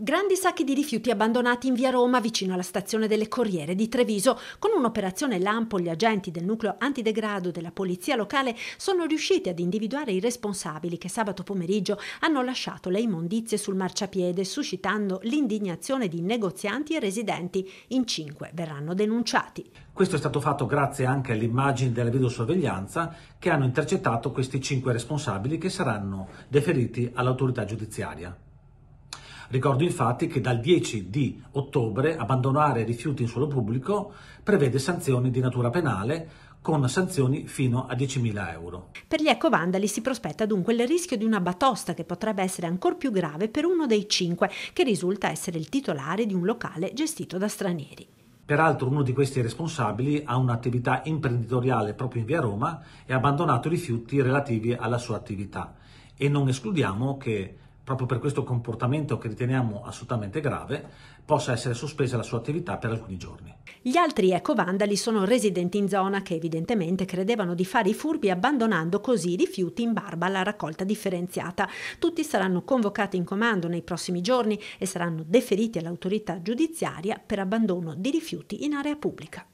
Grandi sacchi di rifiuti abbandonati in via Roma vicino alla stazione delle Corriere di Treviso. Con un'operazione Lampo gli agenti del nucleo antidegrado della polizia locale sono riusciti ad individuare i responsabili che sabato pomeriggio hanno lasciato le immondizie sul marciapiede, suscitando l'indignazione di negozianti e residenti. In cinque verranno denunciati. Questo è stato fatto grazie anche alle immagini della videosorveglianza che hanno intercettato questi cinque responsabili che saranno deferiti all'autorità giudiziaria. Ricordo infatti che dal 10 di ottobre abbandonare rifiuti in suolo pubblico prevede sanzioni di natura penale con sanzioni fino a 10.000 euro. Per gli ecovandali si prospetta dunque il rischio di una batosta che potrebbe essere ancora più grave per uno dei cinque che risulta essere il titolare di un locale gestito da stranieri. Peraltro uno di questi responsabili ha un'attività imprenditoriale proprio in via Roma e ha abbandonato rifiuti relativi alla sua attività e non escludiamo che proprio per questo comportamento che riteniamo assolutamente grave, possa essere sospesa la sua attività per alcuni giorni. Gli altri ecovandali sono residenti in zona che evidentemente credevano di fare i furbi abbandonando così i rifiuti in barba alla raccolta differenziata. Tutti saranno convocati in comando nei prossimi giorni e saranno deferiti all'autorità giudiziaria per abbandono di rifiuti in area pubblica.